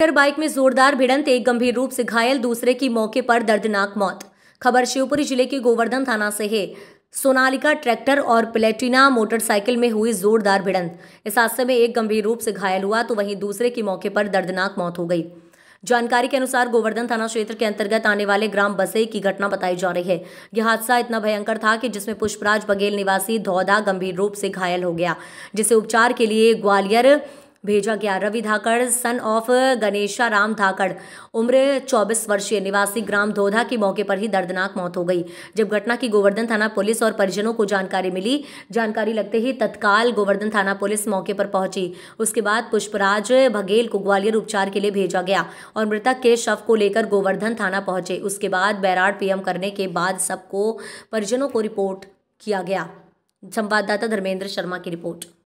scooter bike में जोरदार भिड़ंत एक गंभीर रूप से घायल दूसरे की मौके पर दर्दनाक मौत खबर शिवपुरी जिले के गोवर्धन थाना से है सोनालिका ट्रैक्टर और प्लेटिना मोटरसाइकिल में हुई जोरदार भिड़ंत इस हादसे में एक गंभीर रूप से घायल हुआ तो वहीं दूसरे की मौके पर दर्दनाक मौत हो गई जानकारी के अनुसार गोवर्धन थाना क्षेत्र के अंतर्गत आने वाले ग्राम बसई की घटना बताई जा रही है यह हादसा इतना भयंकर था कि जिसमें पुष्पराज बघेल निवासी धौदा गंभीर रूप से घायल हो गया जिसे उपचार के लिए ग्वालियर भेजा गया रवि धाकड़ सन ऑफ गणेशा राम धाकड़ उम्र 24 वर्षीय निवासी ग्राम धोधा की मौके पर ही दर्दनाक मौत हो गई जब घटना की गोवर्धन थाना पुलिस और परिजनों को जानकारी मिली जानकारी लगते ही तत्काल गोवर्धन थाना पुलिस मौके पर पहुंची उसके बाद पुष्पराज बघेल को ग्वालियर उपचार के लिए भेजा गया और मृतक के शव को लेकर गोवर्धन थाना पहुंचे उसके बाद बैराड पीएम करने के बाद सबको परिजनों को रिपोर्ट किया गया संवाददाता धर्मेंद्र शर्मा की रिपोर्ट